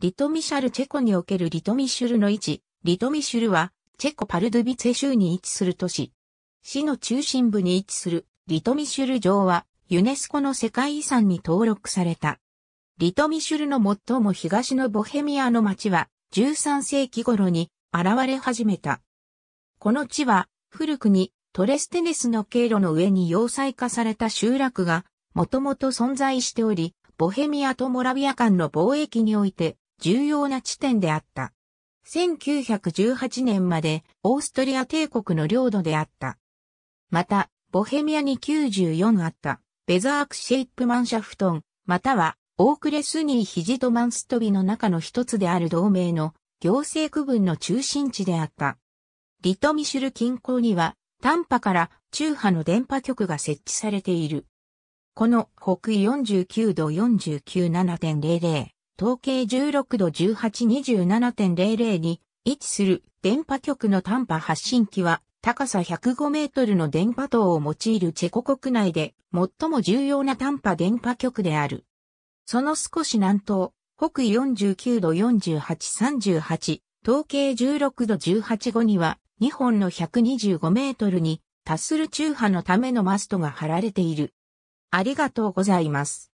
リトミシャルチェコにおけるリトミシュルの位置、リトミシュルは、チェコパルドゥビツェ州に位置する都市。市の中心部に位置する、リトミシュル城は、ユネスコの世界遺産に登録された。リトミシュルの最も東のボヘミアの町は、13世紀頃に現れ始めた。この地は、古くにトレステネスの経路の上に要塞化された集落が、もともと存在しており、ボヘミアとモラビア間の貿易において、重要な地点であった。1918年までオーストリア帝国の領土であった。また、ボヘミアに94あった、ベザークシェイプマンシャフトン、または、オークレスニーヒジトマンストビの中の一つである同盟の行政区分の中心地であった。リトミシュル近郊には、短波から中波の電波局が設置されている。この北緯49度49.7.00統計16度1827.00に位置する電波局の短波発信機は高さ105メートルの電波塔を用いるチェコ国内で最も重要な短波電波局である。その少し南東、北緯49度4838、統計16度18後には2本の125メートルに達する中波のためのマストが貼られている。ありがとうございます。